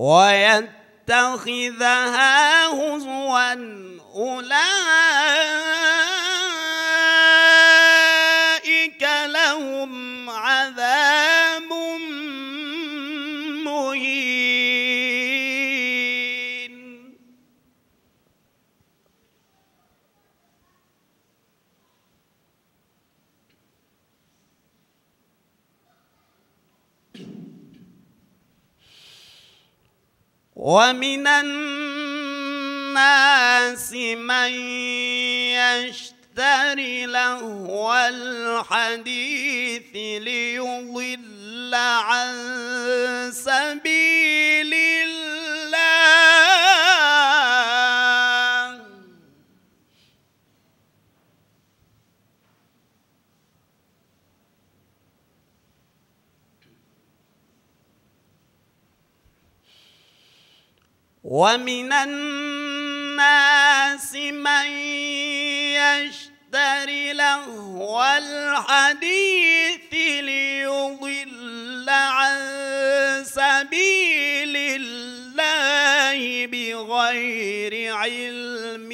ويتخذها هزوا أولئك لهم عذاب مهين ومن الناس من يشتري لهو الحديث ليضل عن سبيل الله ومن الناس من يشتري لهو الحديث ليضل عن سبيل الله بغير علم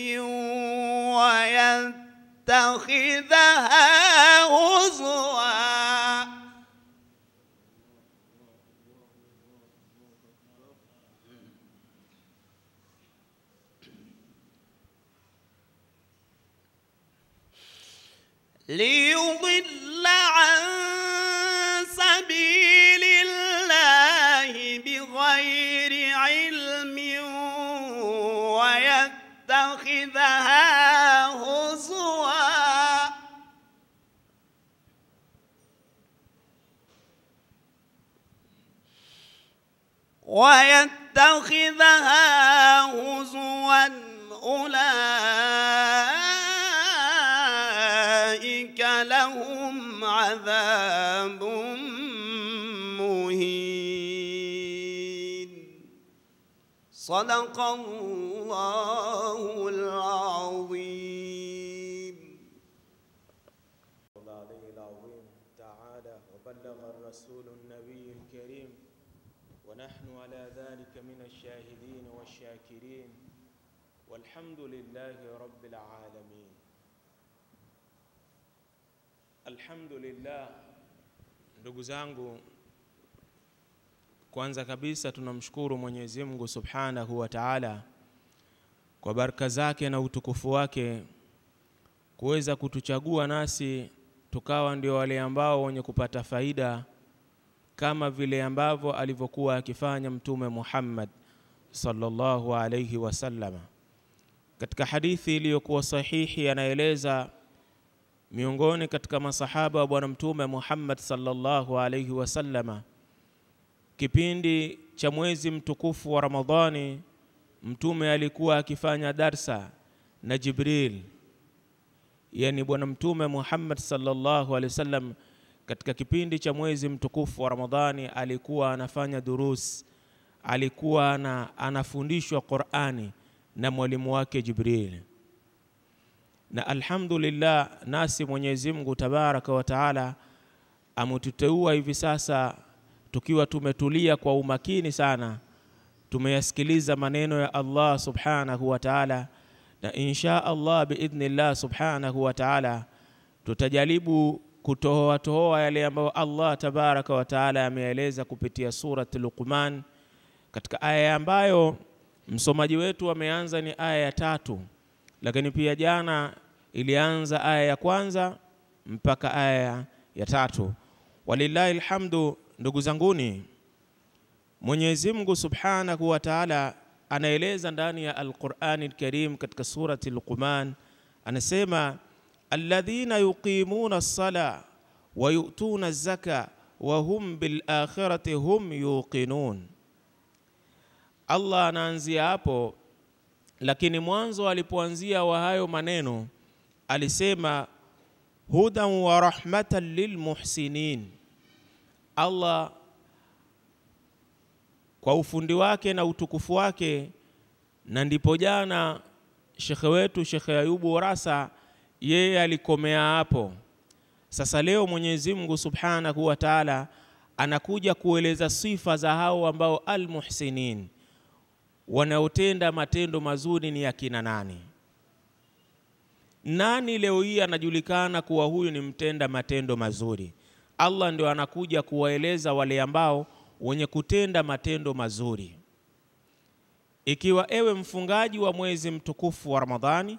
ويتخذها هزوا Leave صدق الله العظيم الله عليه العظيم تعالى وبلغ الرسول النبي الكريم ونحن على ذلك من الشاهدين والشاكرين والحمد لله رب العالمين الحمد لله ndugu zangu Kwanza kabisa tunamshukuru Mwenyezi Mungu Subhanahu wa Ta'ala kwa baraka zake na utukufu wake kuweza kutuchagua nasi tukawa ndio wale ambao wenye kupata faida kama vile ambavyo alivyokuwa akifanya Mtume Muhammad sallallahu alayhi wasallam. Katika hadithi iliyokuwa sahihi, anaeleza miongoni katika masahaba wa Bwana Mtume Muhammad sallallahu alayhi wasallama Kipindi cha mwezi mtukufu wa Ramadhani, Mtume alikuwa akifanya darsa na Jibril, yani Bwana Mtume Muhammad sallallahu alaihi wasallam katika kipindi cha mwezi mtukufu wa Ramadhani alikuwa anafanya durus, alikuwa ana, anafundishwa Qur'ani na mwalimu wake Jibril. Na alhamdulillah, nasi Mwenyezi Mungu tabaraka wa taala ametuteua hivi sasa tukiwa tumetulia kwa umakini sana, tumeyasikiliza maneno ya Allah subhanahu wa ta'ala, na insha Allah biidhnillah subhanahu wa ta'ala tutajaribu kutohoa tohoa yale ambayo Allah tabaraka wa taala ameeleza kupitia Surat Luqman katika aya ambayo msomaji wetu ameanza ni aya ya tatu, lakini pia jana ilianza aya ya kwanza mpaka aya ya tatu. Walillahi alhamdu Ndugu zanguni, Mwenyezi Mungu Subhanahu wa Ta'ala anaeleza ndani ya Al-Qur'ani Al-Karim katika surati Luqman, anasema alladhina yuqimuna as-sala wa yu'tuna az-zaka wa hum bil akhirati hum yuqinun. Allah anaanzia hapo, lakini mwanzo alipoanzia wa hayo maneno alisema hudan wa rahmatan lilmuhsinin Allah kwa ufundi wake na utukufu wake, na ndipo jana shekhe wetu Shekhe Ayubu Warasa yeye alikomea hapo. Sasa leo Mwenyezi Mungu Subhanahu wa Ta'ala anakuja kueleza sifa za hao ambao almuhsinin, wanaotenda matendo mazuri ni akina nani? Nani leo hii anajulikana kuwa huyu ni mtenda matendo mazuri? Allah ndio anakuja kuwaeleza wale ambao wenye kutenda matendo mazuri. Ikiwa ewe mfungaji wa mwezi mtukufu wa Ramadhani,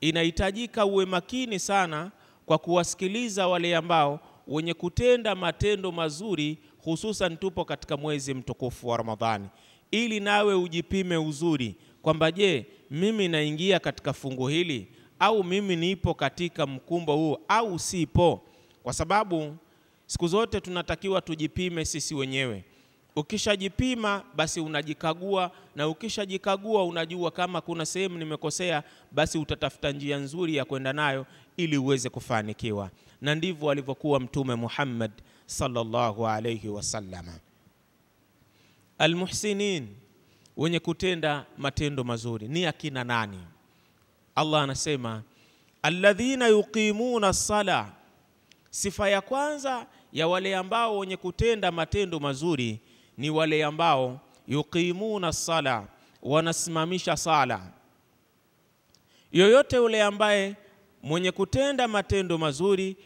inahitajika uwe makini sana kwa kuwasikiliza wale ambao wenye kutenda matendo mazuri, hususan tupo katika mwezi mtukufu wa Ramadhani, ili nawe ujipime uzuri kwamba je, mimi naingia katika fungu hili au mimi nipo katika mkumbo huu au sipo, kwa sababu Siku zote tunatakiwa tujipime sisi wenyewe. Ukishajipima basi unajikagua, na ukishajikagua unajua kama kuna sehemu nimekosea, basi utatafuta njia nzuri ya kwenda nayo ili uweze kufanikiwa. Na ndivyo alivyokuwa Mtume Muhammad sallallahu alayhi wasallam. Almuhsinin, wenye kutenda matendo mazuri ni akina nani? Allah anasema alladhina yuqimuna as-sala Sifa ya kwanza ya wale ambao wenye kutenda matendo mazuri ni wale ambao yuqimuna sala, wanasimamisha sala. Yoyote yule ambaye mwenye kutenda matendo mazuri,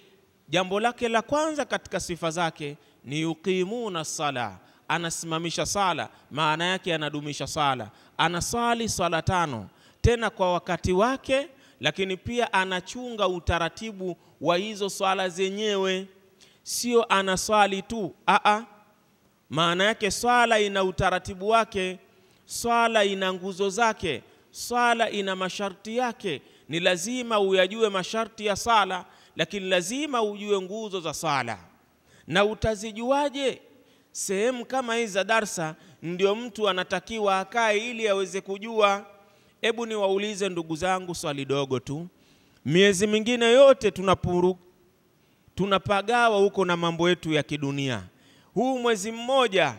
jambo lake la kwanza katika sifa zake ni yuqimuna sala, anasimamisha sala, maana yake anadumisha sala, anasali sala tano tena kwa wakati wake lakini pia anachunga utaratibu wa hizo swala zenyewe, sio anaswali tu. Aa, maana yake swala ina utaratibu wake, swala ina nguzo zake, swala ina masharti yake. Ni lazima uyajue masharti ya sala, lakini lazima ujue nguzo za sala. Na utazijuaje? Sehemu kama hizi za darsa ndio mtu anatakiwa akae ili aweze kujua Hebu niwaulize ndugu zangu swali dogo tu, miezi mingine yote tunapuru, tunapagawa huko na mambo yetu ya kidunia. Huu mwezi mmoja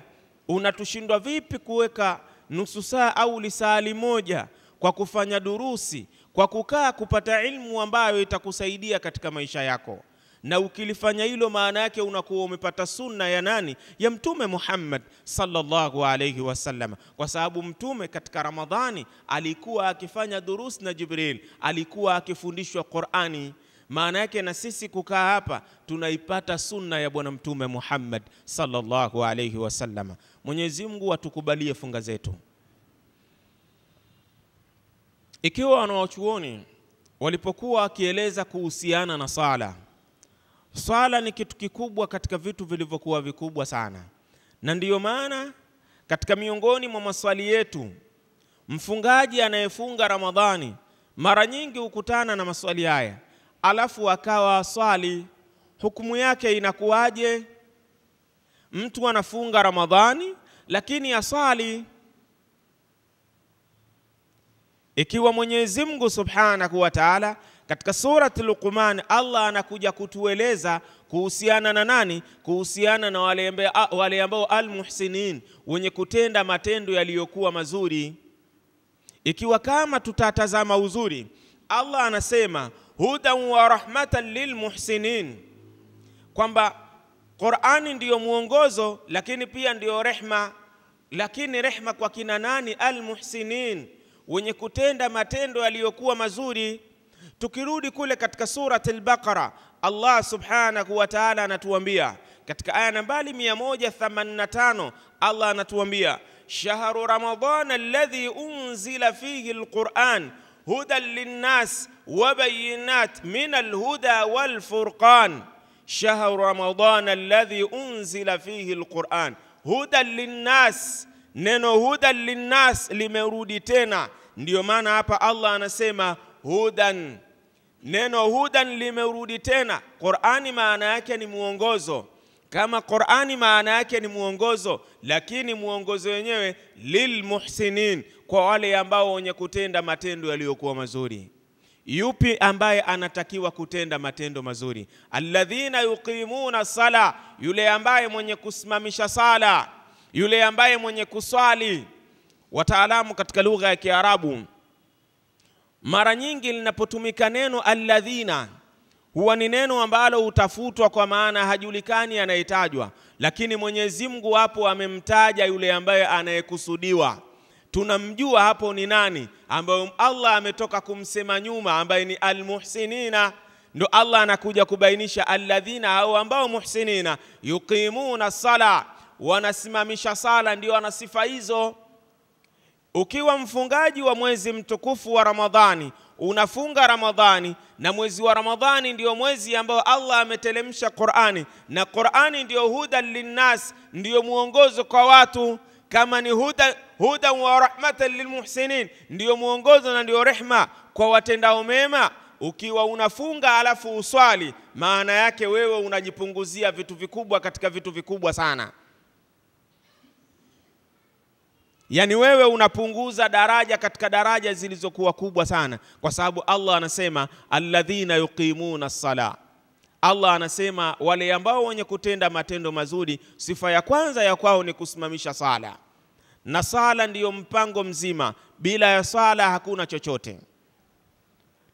unatushindwa vipi kuweka nusu saa au lisali moja kwa kufanya durusi, kwa kukaa kupata ilmu ambayo itakusaidia katika maisha yako? na ukilifanya hilo maana yake unakuwa umepata sunna ya nani ya mtume Muhammad sallallahu alayhi wasallam kwa sababu mtume katika Ramadhani alikuwa akifanya durus na Jibril alikuwa akifundishwa Qur'ani maana yake na sisi kukaa hapa tunaipata sunna ya bwana mtume Muhammad sallallahu alayhi wasallam Mwenyezi Mungu atukubalie funga zetu ikiwa wanawachuoni walipokuwa wakieleza kuhusiana na sala Swala ni kitu kikubwa katika vitu vilivyokuwa vikubwa sana, na ndiyo maana katika miongoni mwa maswali yetu mfungaji anayefunga Ramadhani mara nyingi hukutana na maswali haya, alafu akawa swali, hukumu yake inakuwaje? Mtu anafunga Ramadhani lakini aswali. Ikiwa Mwenyezi Mungu Subhanahu wa Ta'ala katika surati Luqman Allah anakuja kutueleza kuhusiana na nani? Kuhusiana na wale, wale ambao almuhsinin, wenye kutenda matendo yaliyokuwa mazuri. Ikiwa kama tutatazama uzuri, Allah anasema hudan wa rahmatan lilmuhsinin, kwamba Qur'ani ndiyo mwongozo lakini pia ndiyo rehma, lakini rehma kwa kina nani? Almuhsinin, wenye kutenda matendo yaliyokuwa mazuri Tukirudi kule katika surat al-Baqara, Allah subhanahu wa ta'ala anatuambia katika aya nambari 185, Allah anatuambia shahru ramadana alladhi unzila fihi alquran hudan linnas Mina al min alhuda walfurqan. Shahru ramadan alladhi unzila fihi alquran hudan linnas, neno hudan linnas limerudi tena, ndiyo maana hapa Allah anasema hudan Neno hudan limerudi tena. Qur'ani maana yake ni mwongozo. Kama Qur'ani maana yake ni mwongozo, lakini mwongozo wenyewe lilmuhsinin, kwa wale ambao wenye kutenda matendo yaliyokuwa mazuri. Yupi ambaye anatakiwa kutenda matendo mazuri? Alladhina yuqimuna sala, yule ambaye mwenye kusimamisha sala, yule ambaye mwenye kuswali. Wataalamu katika lugha ya Kiarabu mara nyingi linapotumika neno alladhina huwa ni neno ambalo hutafutwa kwa maana hajulikani anayetajwa, lakini Mwenyezi Mungu hapo amemtaja yule ambaye anayekusudiwa. Tunamjua hapo ni nani, ambayo Allah ametoka kumsema nyuma, ambaye ni almuhsinina. Ndo Allah anakuja kubainisha alladhina, au ambao muhsinina, yuqimuna sala, wanasimamisha sala, ndio ana sifa hizo. Ukiwa mfungaji wa mwezi mtukufu wa Ramadhani, unafunga Ramadhani na mwezi wa Ramadhani ndiyo mwezi ambao Allah ametelemsha Qur'ani, na Qur'ani ndiyo huda linnas, ndiyo mwongozo kwa watu kama ni huda, huda wa rahmatan lilmuhsinin, ndiyo mwongozo na ndiyo rehma kwa watendao mema. Ukiwa unafunga alafu uswali, maana yake wewe unajipunguzia vitu vikubwa katika vitu vikubwa sana. Yaani wewe unapunguza daraja katika daraja zilizokuwa kubwa sana, kwa sababu Allah anasema alladhina yuqimuna sala. Allah anasema wale ambao wenye kutenda matendo mazuri, sifa ya kwanza ya kwao ni kusimamisha sala, na sala ndiyo mpango mzima. Bila ya sala hakuna chochote,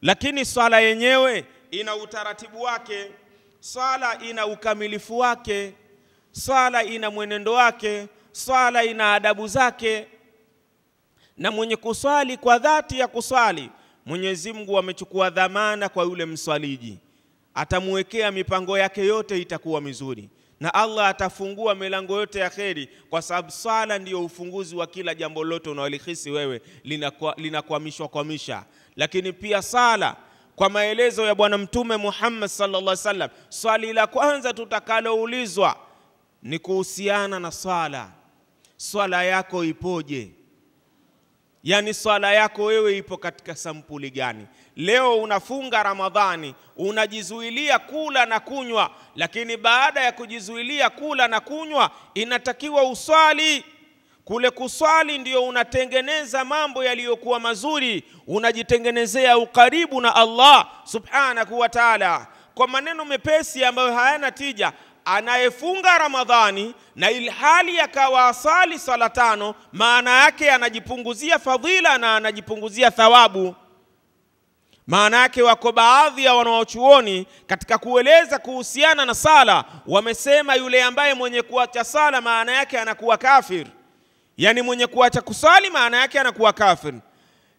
lakini sala yenyewe ina utaratibu wake, sala ina ukamilifu wake, sala ina mwenendo wake swala ina adabu zake, na mwenye kuswali kwa dhati ya kuswali, Mwenyezi Mungu amechukua dhamana kwa yule mswaliji, atamwekea mipango yake yote itakuwa mizuri na Allah atafungua milango yote ya kheri, kwa sababu swala ndiyo ufunguzi wa kila jambo lote unaolihisi wewe linakwamishwa kwamisha. Lakini pia sala, kwa maelezo ya Bwana Mtume Muhammad sallallahu alaihi wasallam, swali la kwanza tutakaloulizwa ni kuhusiana na swala swala yako ipoje? Yaani swala yako wewe ipo katika sampuli gani? Leo unafunga Ramadhani, unajizuilia kula na kunywa, lakini baada ya kujizuilia kula na kunywa inatakiwa uswali. Kule kuswali ndio unatengeneza mambo yaliyokuwa mazuri, unajitengenezea ukaribu na Allah subhanahu wa ta'ala. Kwa maneno mepesi ambayo hayana tija, anayefunga Ramadhani na ilhali asali sala tano, maana yake anajipunguzia fadhila na anajipunguzia thawabu. Maana yake wako baadhi ya wanaochuoni katika kueleza kuhusiana na sala wamesema, yule ambaye mwenye kuacha sala maana yake anakuwa kafir, yaani mwenye kuacha kusali maana yake anakuwa kafir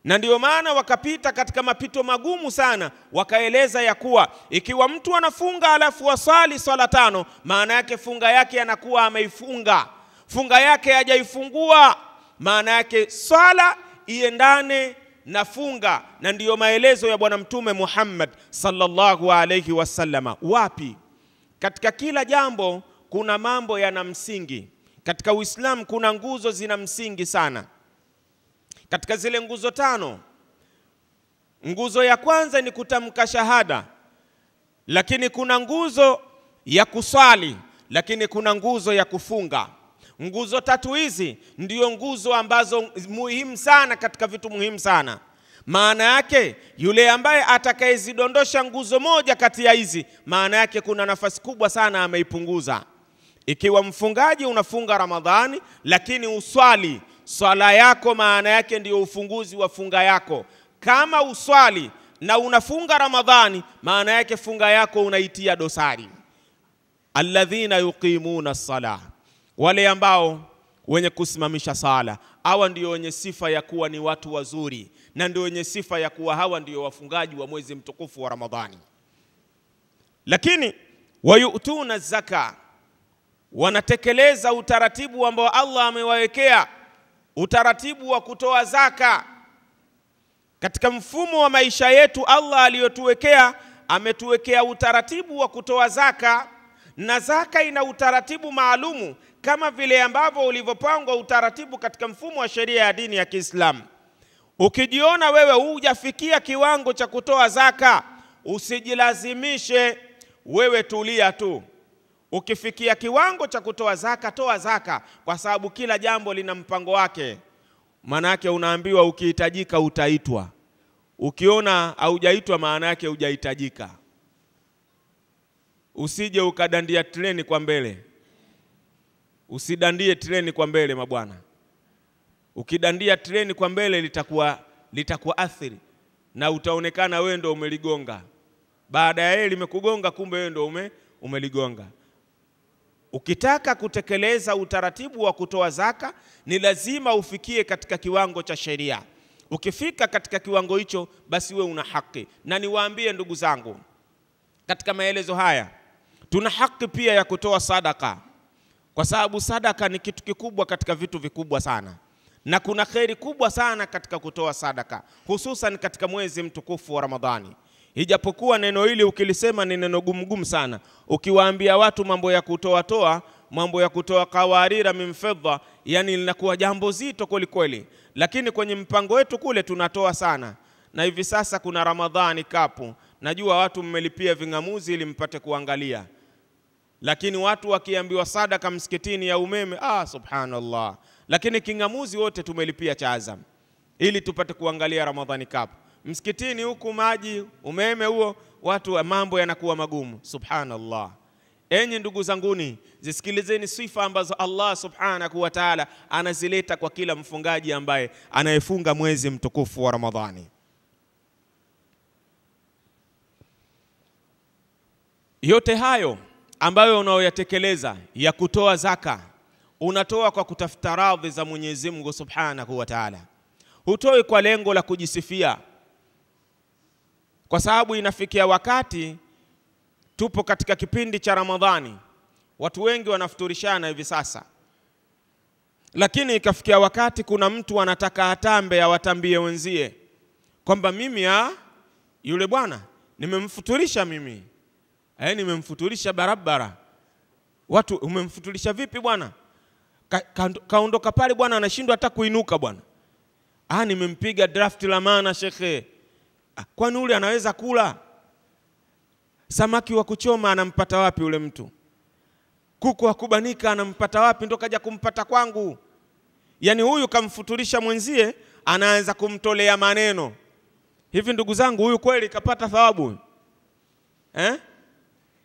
na ndiyo maana wakapita katika mapito magumu sana, wakaeleza ya kuwa ikiwa mtu anafunga alafu wasali swala tano, maana yake funga yake anakuwa ameifunga, funga yake hajaifungua. Maana yake swala iendane na funga, na ndiyo maelezo ya Bwana Mtume Muhammad sallallahu alayhi wasallama. Wapi? Katika kila jambo kuna mambo yana msingi. Katika Uislamu kuna nguzo zina msingi sana katika zile nguzo tano. Nguzo ya kwanza ni kutamka shahada, lakini kuna nguzo ya kuswali, lakini kuna nguzo ya kufunga. Nguzo tatu hizi ndiyo nguzo ambazo muhimu sana katika vitu muhimu sana. Maana yake yule ambaye atakayezidondosha nguzo moja kati ya hizi, maana yake kuna nafasi kubwa sana ameipunguza. Ikiwa mfungaji unafunga Ramadhani, lakini uswali swala yako maana yake ndiyo ufunguzi wa funga yako. Kama uswali na unafunga Ramadhani, maana yake funga yako unaitia dosari. Alladhina yuqimuna sala, wale ambao wenye kusimamisha sala. Hawa ndio wenye sifa ya kuwa ni watu wazuri, na ndio wenye sifa ya kuwa hawa ndio wafungaji wa mwezi mtukufu wa Ramadhani. Lakini wayutuna zaka, wanatekeleza utaratibu ambao Allah amewawekea utaratibu wa kutoa zaka katika mfumo wa maisha yetu. Allah aliyotuwekea ametuwekea utaratibu wa kutoa zaka, na zaka ina utaratibu maalumu kama vile ambavyo ulivyopangwa utaratibu katika mfumo wa sheria ya dini ya Kiislamu. Ukijiona wewe hujafikia kiwango cha kutoa zaka, usijilazimishe. Wewe tulia tu. Ukifikia kiwango cha kutoa zaka, toa zaka, kwa sababu kila jambo lina mpango wake. maana yake unaambiwa ukihitajika utaitwa. Ukiona haujaitwa, maana yake hujahitajika. Usije ukadandia treni kwa mbele, usidandie treni kwa mbele mabwana. Ukidandia treni kwa mbele litakuwa litakuwa athiri na utaonekana wewe ndo umeligonga, baada ya yeye limekugonga, kumbe wewe ndo ume umeligonga. Ukitaka kutekeleza utaratibu wa kutoa zaka ni lazima ufikie katika kiwango cha sheria. Ukifika katika kiwango hicho, basi we una haki. Na niwaambie ndugu zangu, katika maelezo haya tuna haki pia ya kutoa sadaka, kwa sababu sadaka ni kitu kikubwa katika vitu vikubwa sana, na kuna kheri kubwa sana katika kutoa sadaka, hususan katika mwezi mtukufu wa Ramadhani. Ijapokuwa neno hili ukilisema ni neno gumgumu sana, ukiwaambia watu mambo ya kutoa toa mambo ya kutoa kawarira min fedha, yani linakuwa jambo zito kweli kweli, lakini kwenye mpango wetu kule tunatoa sana, na hivi sasa kuna Ramadhani kapu, najua watu mmelipia ving'amuzi ili mpate kuangalia, lakini watu wakiambiwa sadaka msikitini ya umeme, ah, subhanallah, lakini king'amuzi wote tumelipia cha Azam ili tupate kuangalia Ramadhani kapu msikitini huku maji, umeme huo, watu wa mambo yanakuwa magumu. Subhanallah. Enyi ndugu zanguni, zisikilizeni sifa ambazo Allah subhanahu wa taala anazileta kwa kila mfungaji ambaye anayefunga mwezi mtukufu wa Ramadhani. Yote hayo ambayo unaoyatekeleza ya kutoa zaka, unatoa kwa kutafuta radhi za Mwenyezi Mungu subhanahu wa taala. Hutoi kwa lengo la kujisifia kwa sababu inafikia wakati tupo katika kipindi cha Ramadhani, watu wengi wanafuturishana hivi sasa, lakini ikafikia wakati kuna mtu anataka atambe, awatambie wenzie kwamba mimi ya ah, yule bwana nimemfuturisha mimi eh, nimemfuturisha barabara. Watu umemfuturisha vipi bwana? Kaondoka ka, ka pale bwana, anashindwa hata kuinuka bwana. Ah, nimempiga draft la maana shekhe Kwani ule anaweza kula? Samaki wa kuchoma anampata wapi ule mtu? Kuku wa kubanika anampata wapi ndo kaja kumpata kwangu? Yaani huyu kamfutulisha mwenzie, anaanza kumtolea maneno hivi. Ndugu zangu, huyu kweli kapata thawabu eh?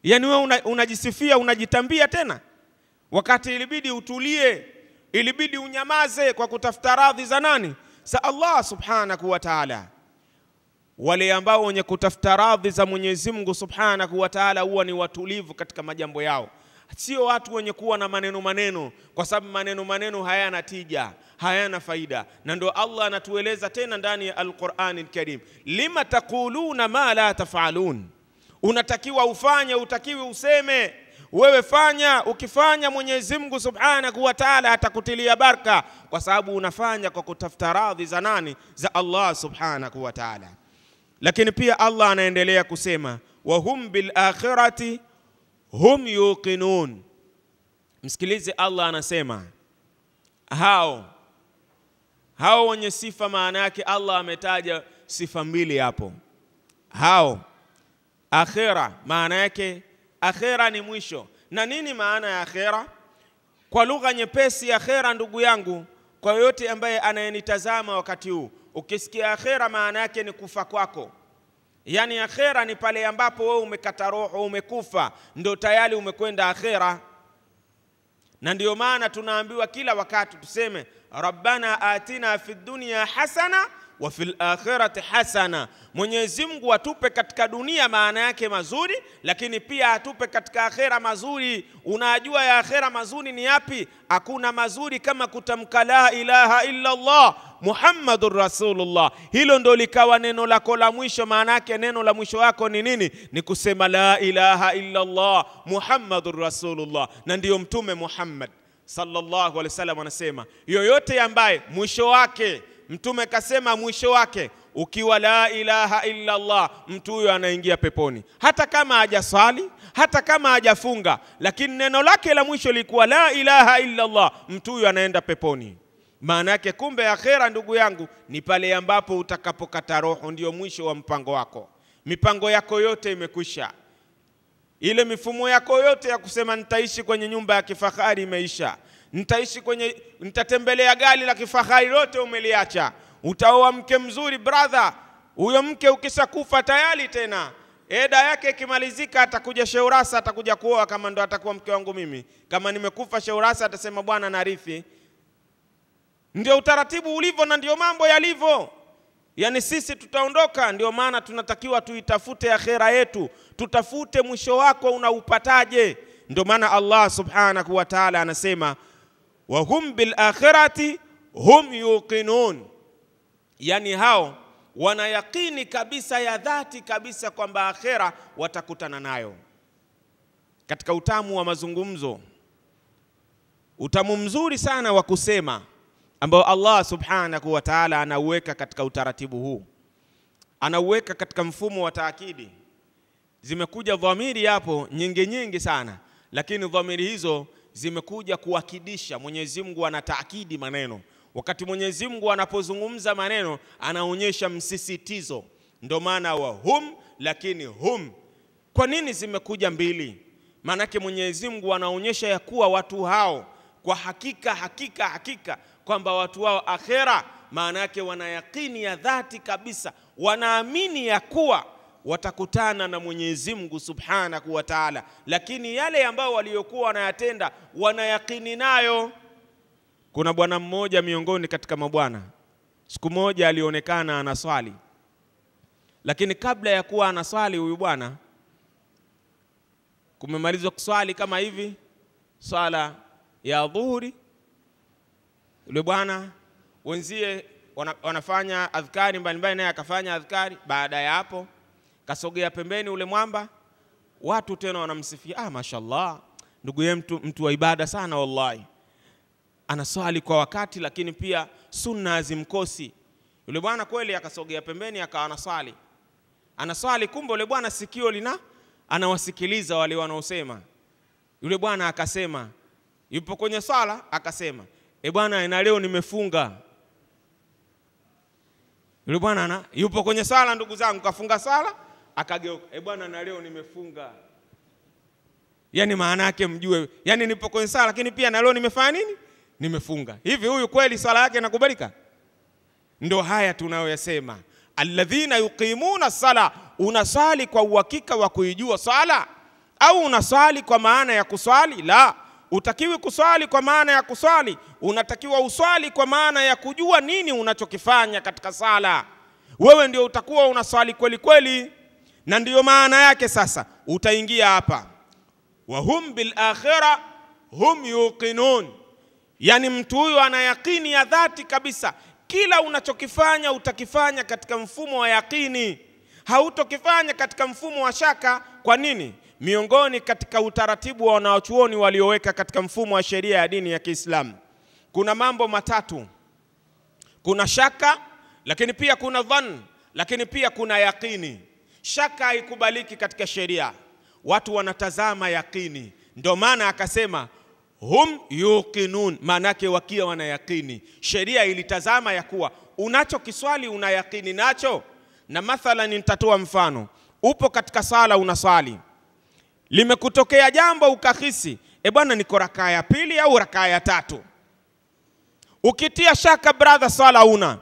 Yaani wewe unajisifia una unajitambia tena, wakati ilibidi utulie, ilibidi unyamaze kwa kutafuta radhi za nani? sa Allah subhanahu wa ta'ala wale ambao wenye kutafuta radhi za Mwenyezi Mungu Subhanahu wa Ta'ala huwa ni watulivu katika majambo yao, sio watu wenye kuwa na maneno maneno, kwa sababu maneno maneno hayana tija, hayana faida. Na ndio Allah anatueleza tena ndani ya Al-Qur'an karim lima taquluna ma la tafalun, unatakiwa ufanye, utakiwi useme wewe fanya, ukifanya Mwenyezi Mungu Subhanahu wa Ta'ala atakutilia baraka, kwa sababu unafanya kwa kutafuta radhi za nani? Za Allah Subhanahu wa Ta'ala. Lakini pia Allah anaendelea kusema wahum bil akhirati hum yuqinun. Msikilize, Allah anasema hao hao wenye sifa, maana yake Allah ametaja sifa mbili hapo. Hao akhira, maana yake akhira ni mwisho. Na nini maana ya akhira? Kwa lugha nyepesi, akhira ndugu yangu, kwa yoyote ambaye anayenitazama wakati huu Ukisikia akhera maana yake ni kufa kwako, yaani akhera ni pale ambapo wewe umekata roho, umekufa, ndo tayari umekwenda akhera. Na ndio maana tunaambiwa kila wakati tuseme rabbana atina fi dunya hasana wa fil akhirati hasana, Mwenyezi Mungu atupe katika dunia maana yake mazuri, lakini pia atupe katika akhera mazuri. Unajua ya akhera mazuri ni yapi? Hakuna mazuri kama kutamka la ilaha illa Allah Muhammadur Rasulullah. Hilo ndo likawa neno lako la mwisho. Maana yake neno la mwisho wako ni nini? Ni kusema la ilaha illa Allah Muhammadur Rasulullah, na ndiyo Mtume Muhammad sallallahu alaihi wasallam anasema, yoyote ambaye mwisho wake Mtume kasema mwisho wake ukiwa la ilaha illa Allah, mtu huyo anaingia peponi, hata kama hajaswali, hata kama hajafunga, lakini neno lake la mwisho lilikuwa la ilaha illa Allah, mtu huyo anaenda peponi. Maana yake kumbe, akhera ndugu yangu ni pale ambapo utakapokata roho, ndio mwisho wa mpango wako. Mipango yako yote imekwisha, ile mifumo yako yote ya kusema nitaishi kwenye nyumba ya kifahari imeisha Nitaishi kwenye, nitatembelea gari la kifahari lote umeliacha. Utaoa mke mzuri brother, huyo mke ukishakufa tayari tena eda yake ikimalizika, atakuja Sheurasa, atakuja kuoa kama ndo atakuwa mke wangu mimi. Kama nimekufa Sheurasa atasema bwana narithi. Ndio utaratibu ulivyo na ndio mambo yalivyo. Yaani sisi tutaondoka, ndio maana tunatakiwa tuitafute akhera yetu, tutafute mwisho wako unaupataje. Ndio maana Allah subhanahu wa ta'ala anasema wa hum bil akhirati hum yuqinun, yani hao wana yaqini kabisa ya dhati kabisa kwamba akhera watakutana nayo. Katika utamu wa mazungumzo, utamu mzuri sana wa kusema ambao Allah subhanahu wa ta'ala anauweka katika utaratibu huu, anauweka katika mfumo wa taakidi. Zimekuja dhamiri yapo nyingi nyingi sana, lakini dhamiri hizo zimekuja kuakidisha. Mwenyezi Mungu anataakidi maneno. Wakati Mwenyezi Mungu anapozungumza maneno, anaonyesha msisitizo. Ndio maana wa hum, lakini hum. Kwa nini zimekuja mbili? Maanake Mwenyezi Mungu anaonyesha ya kuwa watu hao kwa hakika hakika hakika kwamba watu wao akhera, maana yake wana yakini ya dhati kabisa, wanaamini ya kuwa watakutana na Mwenyezi Mungu Subhanahu wa Ta'ala, lakini yale ambayo waliokuwa wanayatenda wanayakini nayo. Kuna bwana mmoja miongoni katika mabwana, siku moja alionekana anaswali, lakini kabla ya kuwa anaswali huyu bwana, kumemalizwa kuswali kama hivi swala ya dhuhuri, yule bwana wenzie wanafanya adhkari mbalimbali, naye akafanya adhkari. Baada ya hapo kasogea pembeni ule mwamba, watu tena wanamsifia, ah, mashallah, ndugu yeye mtu, mtu wa ibada sana wallahi, anaswali kwa wakati, lakini pia sunna azimkosi. Yule bwana kweli akasogea pembeni akawa anaswali, anaswali, kumbe yule bwana sikio lina anawasikiliza wale wanaosema. Yule bwana akasema, yupo kwenye swala, akasema e bwana, na leo nimefunga. Yule bwana yupo kwenye swala, ndugu zangu, kafunga swala akageuka, e bwana, na leo nimefunga. Yaani maana yake mjue, yaani nipo kwenye sala, lakini pia na leo nimefanya nini? Nimefunga. Hivi huyu kweli sala yake inakubalika? Ndo haya tunayoyasema, alladhina yuqimuna sala, unasali kwa uhakika wa kuijua sala au unasali kwa maana ya kuswali? La, utakiwi kuswali kwa maana ya kuswali, unatakiwa uswali kwa maana ya kujua nini unachokifanya katika sala. Wewe ndio utakuwa unaswali kweli kweli na ndiyo maana yake sasa utaingia hapa wahum bil akhira hum yuqinun, yani mtu huyo ana yaqini ya dhati kabisa, kila unachokifanya utakifanya katika mfumo wa yaqini hautokifanya katika mfumo wa shaka. Kwa nini? Miongoni katika utaratibu wa wanaochuoni walioweka katika mfumo wa sheria ya dini ya Kiislamu kuna mambo matatu: kuna shaka, lakini pia kuna dhan, lakini pia kuna yaqini Shaka haikubaliki katika sheria, watu wanatazama yakini. Ndio maana akasema hum yuqinun, yake wakiwa wana yakini. Sheria ilitazama ya kuwa unacho kiswali una yakini nacho. Na mathalan, nitatoa mfano, upo katika sala unaswali, limekutokea jambo ukahisi, e bwana, niko rakaa ya pili au rakaa ya tatu. Ukitia shaka brother, swala una,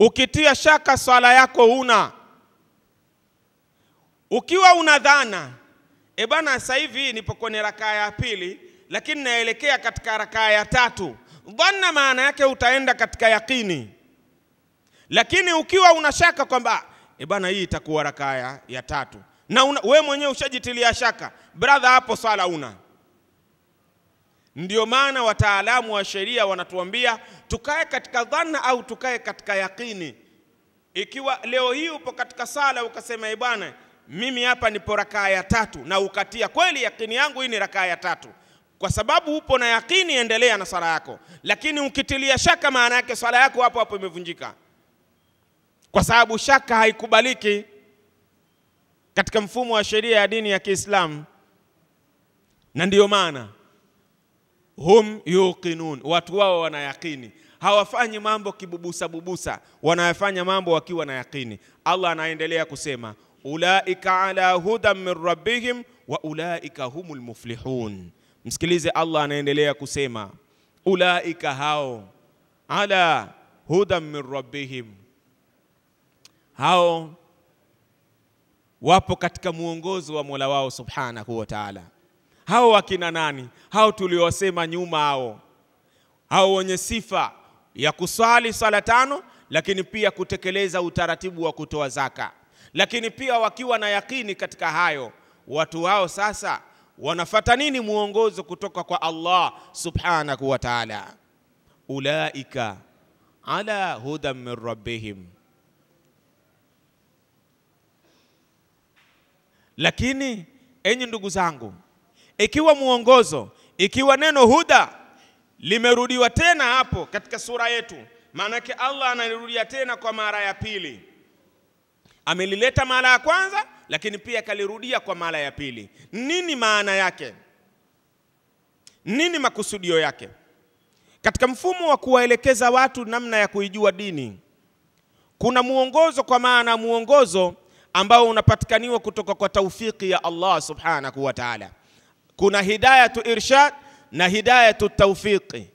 ukitia shaka swala yako una ukiwa unadhana e bana, sasa hivi nipo kwenye rakaa ya pili, lakini naelekea katika rakaa ya tatu, dhanna maana yake utaenda katika yakini. Lakini ukiwa unashaka kwamba e bana, hii itakuwa rakaa ya, ya tatu na una, we mwenyewe ushajitilia shaka brother, hapo swala una. Ndio maana wataalamu wa sheria wanatuambia tukae katika dhana au tukae katika yakini. Ikiwa leo hii upo katika sala ukasema, e bwana mimi hapa nipo rakaa ya tatu, na ukatia kweli, yakini yangu hii ni rakaa ya tatu. Kwa sababu upo na yakini, endelea na sala yako, lakini ukitilia shaka, maana yake sala yako hapo hapo imevunjika, kwa sababu shaka haikubaliki katika mfumo wa sheria ya dini ya Kiislamu, na ndiyo maana hum yuqinun, watu wao wana yakini hawafanyi mambo kibubusa bubusa, wanayafanya mambo wakiwa na yakini. Allah anaendelea kusema ulaika ala hudan min rabbihim wa ulaika humul muflihun. Msikilize, Allah anaendelea kusema ulaika hao ala hudan min rabbihim, hao wapo katika muongozo wa Mola wao subhanahu wa taala. Hao wakina nani? Hao tuliowasema nyuma, hao hao wenye sifa ya kuswali sala tano, lakini pia kutekeleza utaratibu wa kutoa zaka lakini pia wakiwa na yakini katika hayo, watu wao sasa wanafata nini mwongozo kutoka kwa Allah subhanahu wa ta'ala. Ulaika ala hudan min rabbihim, lakini enyi ndugu zangu, ikiwa mwongozo, ikiwa neno huda limerudiwa tena hapo katika sura yetu, maanake Allah analirudia tena kwa mara ya pili Amelileta mara ya kwanza, lakini pia akalirudia kwa mara ya pili. Nini maana yake? Nini makusudio yake? Katika mfumo wa kuwaelekeza watu namna ya kuijua dini, kuna muongozo, kwa maana muongozo ambao unapatikaniwa kutoka kwa taufiki ya Allah subhanahu wa ta'ala. Kuna hidayatu irshad na hidayatu taufiqi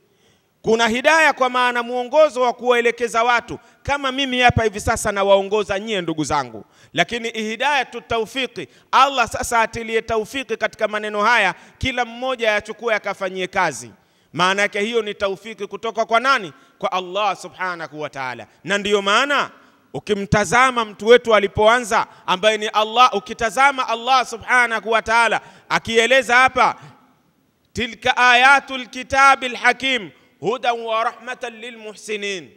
kuna hidaya kwa maana mwongozo wa kuwaelekeza watu, kama mimi hapa hivi sasa nawaongoza nyie ndugu zangu, lakini hidayatu taufiki, Allah sasa atilie taufiki katika maneno haya, kila mmoja ayachukue akafanyie kazi. Maana yake hiyo ni taufiki kutoka kwa nani? Kwa Allah subhanahu wa ta'ala. Na ndiyo maana ukimtazama mtu wetu alipoanza, ambaye ni Allah, ukitazama Allah subhanahu wa ta'ala akieleza hapa, tilka ayatul kitabil hakim hudan wa rahmatan lilmuhsinin,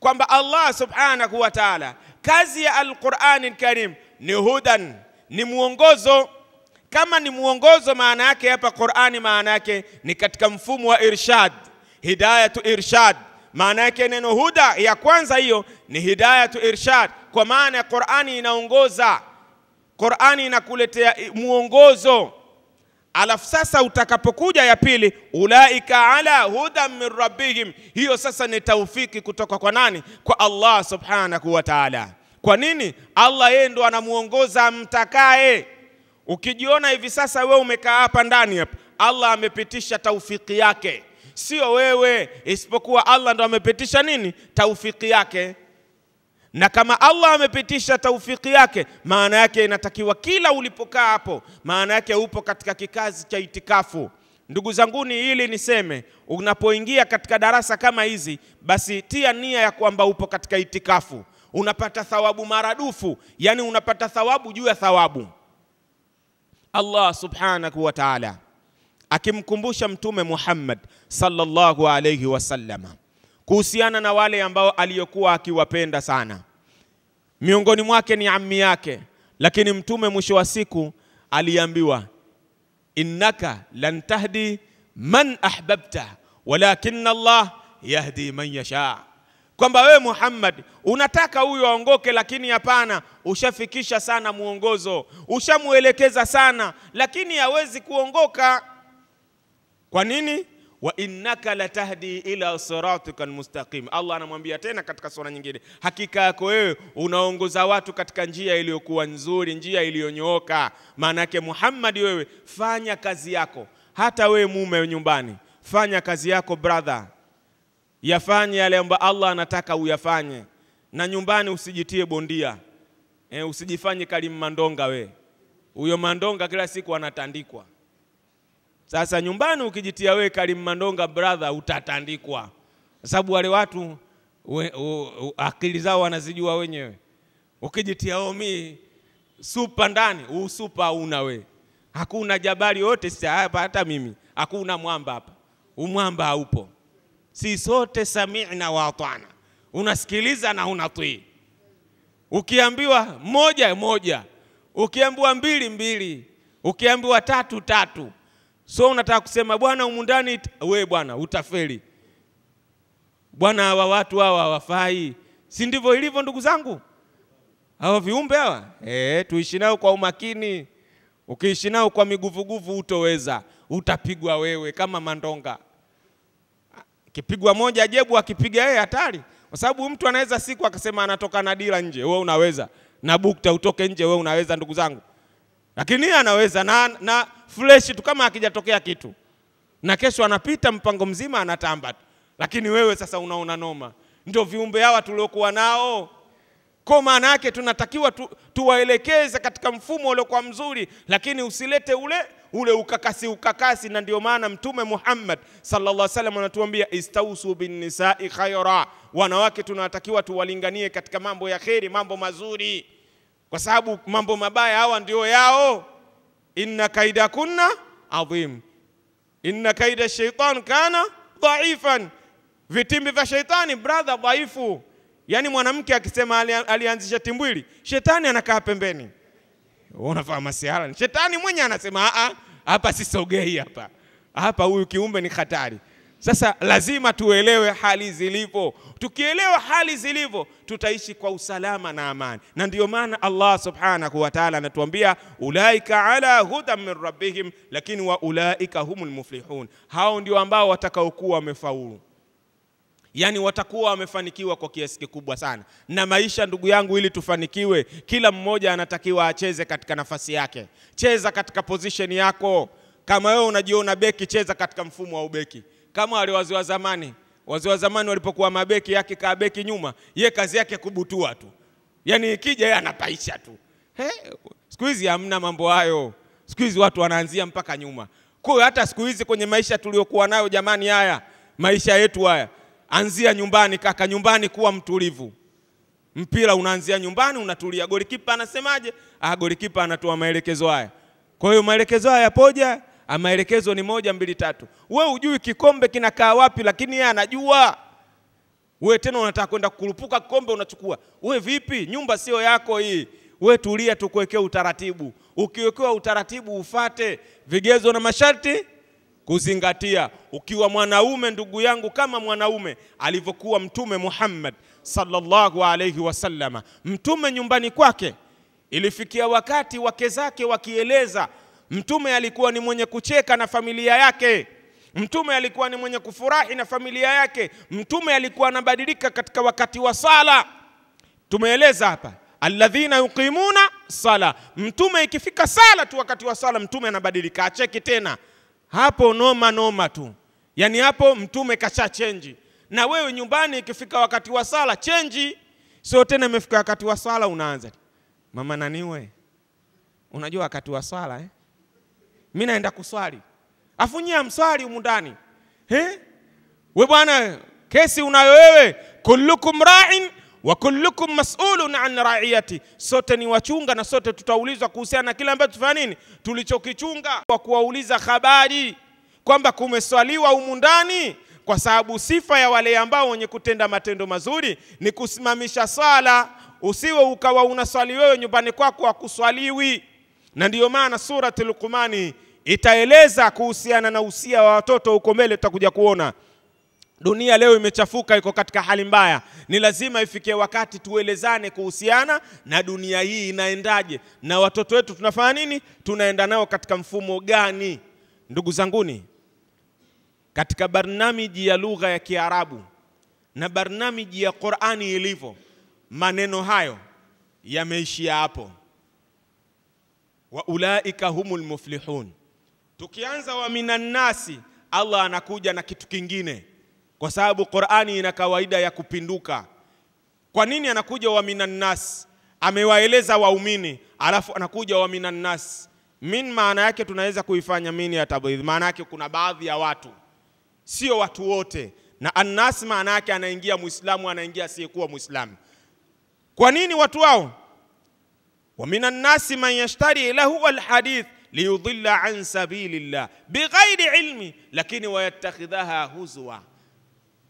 kwamba Allah subhanahu wa ta'ala, kazi ya Alqurani Karim ni hudan, ni mwongozo. Kama ni mwongozo, maana yake hapa Qurani maana yake ni katika mfumo wa irshad, hidayatu irshad maana yake neno huda ya kwanza hiyo ni hidayatu irshad, kwa maana ya Qur'ani inaongoza, Qur'ani inakuletea mwongozo. Alafu sasa utakapokuja ya pili, ulaika ala huda min rabbihim, hiyo sasa ni taufiki kutoka kwa nani? Kwa Allah subhanahu wa ta'ala. Kwa nini? Allah yeye ndo anamuongoza mtakaye. Ukijiona hivi sasa we umekaa hapa ndani hapa, Allah amepitisha taufiki yake, sio wewe, isipokuwa Allah ndo amepitisha nini? Taufiki yake na kama Allah amepitisha taufiki yake, maana yake inatakiwa kila ulipokaa hapo, maana yake upo katika kikazi cha itikafu. Ndugu zanguni, hili niseme, unapoingia katika darasa kama hizi, basi tia nia ya kwamba upo katika itikafu, unapata thawabu maradufu, yani unapata thawabu juu ya thawabu. Allah subhanahu wa ta'ala akimkumbusha Mtume Muhammad sallallahu alayhi wasallama kuhusiana na wale ambao aliyokuwa akiwapenda sana. Miongoni mwake ni ammi yake, lakini mtume mwisho wa siku aliambiwa, innaka lan tahdi man ahbabta walakin Allah yahdi man yasha, kwamba wewe Muhammad unataka huyu aongoke, lakini hapana, ushafikisha sana mwongozo, ushamuelekeza sana, lakini hawezi kuongoka. Kwa nini? wa innaka latahdi ila siratika almustaqim. Allah anamwambia tena katika sura nyingine, hakika yako wewe unaongoza watu katika njia iliyokuwa nzuri, njia iliyonyooka. Maana yake Muhammad, wewe fanya kazi yako, hata wewe mume nyumbani, fanya kazi yako brother, yafanye yale ambayo Allah anataka uyafanye, na nyumbani usijitie bondia e, usijifanye karimu Mandonga we. Huyo Mandonga kila siku anatandikwa. Sasa nyumbani ukijitia we Karim Mandonga brother, utatandikwa, sababu wale watu we, u, u, akili zao wanazijua wenyewe. Ukijitia wewe oh, mi supa ndani, usupa una we, hakuna jabali yote sasa hapa, hata mimi hakuna mwamba hapa, umwamba haupo. Si sote sami'na wa atana, unasikiliza na unatii. Ukiambiwa moja moja, ukiambiwa mbili mbili, ukiambiwa tatu tatu so unataka kusema bwana humu ndani we bwana utafeli bwana hawa watu hawa hawafai si ndivyo ilivyo ndugu zangu hawa viumbe hawa e, tuishi nao kwa umakini ukiishi nao kwa miguvuguvu utoweza utapigwa wewe kama mandonga kipigwa moja jebu akipiga yeye hatari kwa sababu mtu anaweza siku akasema anatoka na dira nje we unaweza na bukta utoke nje we unaweza ndugu zangu lakini anaweza na, na fresh tu kama akijatokea kitu, na kesho anapita mpango mzima anatamba tu, lakini wewe sasa unaona noma. Ndio viumbe hawa tuliokuwa nao. Kwa maana yake tunatakiwa tu, tuwaelekeze katika mfumo uliokuwa mzuri, lakini usilete ule ule ukakasi ukakasi, na ndio maana Mtume Muhammad sallallahu alaihi wasallam anatuambia istausu nisai khaira, wanawake tunatakiwa tuwalinganie katika mambo ya kheri, mambo mazuri, kwa sababu mambo mabaya hawa ndio yao inna kaida kunna adhim, inna kaida shaitan kana dhaifan, vitimbi vya shaitani brother dhaifu. Yani mwanamke akisema alianzisha timbwili, shetani anakaa pembeni. Unafahamu masihala, shetani mwenye anasema a, hapa sisogei hapa, hapa huyu kiumbe ni hatari. Sasa lazima tuelewe hali zilivyo. Tukielewa hali zilivyo, tutaishi kwa usalama na amani, na ndiyo maana Allah subhanahu wa ta'ala anatuambia ulaika ala huda min rabbihim, lakini wa ulaika humul muflihun, hao ndio ambao watakaokuwa wamefaulu yaani watakuwa wamefanikiwa kwa kiasi kikubwa sana. Na maisha, ndugu yangu, ili tufanikiwe, kila mmoja anatakiwa acheze katika nafasi yake. Cheza katika position yako. Kama wewe unajiona beki, cheza katika mfumo wa ubeki kama wale wazee wa zamani. Wazee wa zamani walipokuwa mabeki, yake kaa beki nyuma, ye kazi yake kubutua tu, yani ikija yeye anapaisha tu. Siku hizi hamna mambo hayo, siku hizi watu wanaanzia mpaka nyuma. Kwa hiyo hata siku hizi kwenye maisha tuliokuwa nayo jamani, haya maisha yetu haya, anzia nyumbani kaka, nyumbani kuwa mtulivu. Mpira unaanzia nyumbani, unatulia. Golikipa anasemaje? Ah, golikipa anatoa maelekezo haya. Kwa hiyo maelekezo haya yapoja Ah, maelekezo ni moja mbili tatu. We ujui kikombe kinakaa wapi, lakini yeye anajua. We tena unataka kwenda kulupuka kikombe unachukua. We vipi? Nyumba sio yako hii. We tulia, tukuwekea utaratibu. Ukiwekewa utaratibu ufate vigezo na masharti kuzingatia. Ukiwa mwanaume, ndugu yangu, kama mwanaume alivyokuwa Mtume Muhammad sallallahu alayhi wasallama. Mtume nyumbani kwake ilifikia wakati wake zake wakieleza Mtume alikuwa ni mwenye kucheka na familia yake. Mtume alikuwa ni mwenye kufurahi na familia yake. Mtume alikuwa anabadilika katika wakati wa sala. Tumeeleza hapa alladhina yuqimuna sala. Mtume ikifika sala tu, wakati wa sala mtume anabadilika, acheki tena hapo, noma noma tu. yaani hapo mtume kasha chenji. Na wewe nyumbani ikifika wakati wa sala chenji, sio tena imefika wakati wa sala unaanza mama naniwe, unajua wakati wa sala eh? mi naenda kuswali afu nyie amswali humu ndani we bwana kesi unayo wewe kullukum rain wa kullukum masulun an raiyati, sote ni wachunga na sote tutaulizwa kuhusiana na kile ambacho tufanya nini, tulichokichunga. Kwa kuwauliza habari kwamba kumeswaliwa humu ndani, kwa sababu sifa ya wale ambao wenye kutenda matendo mazuri ni kusimamisha swala. Usiwe ukawa unaswali wewe nyumbani kwako, hakuswaliwi na ndiyo maana surati Luqmani itaeleza kuhusiana na usia wa watoto huko mbele, tutakuja kuona. Dunia leo imechafuka, iko katika hali mbaya. Ni lazima ifikie wakati tuelezane kuhusiana na dunia hii inaendaje, na watoto wetu tunafanya nini, tunaenda nao katika mfumo gani? Ndugu zanguni, katika barnamiji ya lugha ya Kiarabu na barnamiji ya Qurani ilivyo, maneno hayo yameishia hapo wa ulaika humul muflihun. Tukianza wa minan nasi, Allah anakuja na kitu kingine, kwa sababu Qur'ani ina kawaida ya kupinduka. Kwa nini anakuja wa minan nasi? Amewaeleza waumini, alafu anakuja wa minan nasi. Min maana yake tunaweza kuifanya mini ya tabidhi, maana yake kuna baadhi ya watu, sio watu wote, na annas maana yake anaingia Muislamu, anaingia asiyekuwa Muislamu. Kwa nini watu wao wa minan nasi man yashtari lahu alhadith liyudilla an sabilillah bighairi ilmi, lakini wayattakhidhaha huzwa.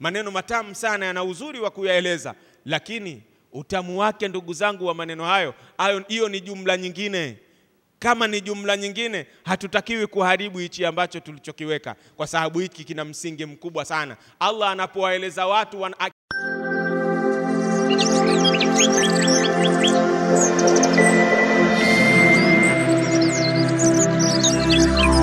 Maneno matamu sana yana uzuri wa kuyaeleza, lakini utamu wake ndugu zangu wa maneno hayo hayo, hiyo ni jumla nyingine. Kama ni jumla nyingine, hatutakiwi kuharibu hichi ambacho tulichokiweka, kwa sababu hiki kina msingi mkubwa sana. Allah anapowaeleza watu wana... Música